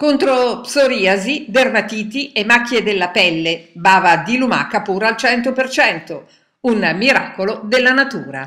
Contro psoriasi, dermatiti e macchie della pelle, bava di lumaca pura al 100%, un miracolo della natura.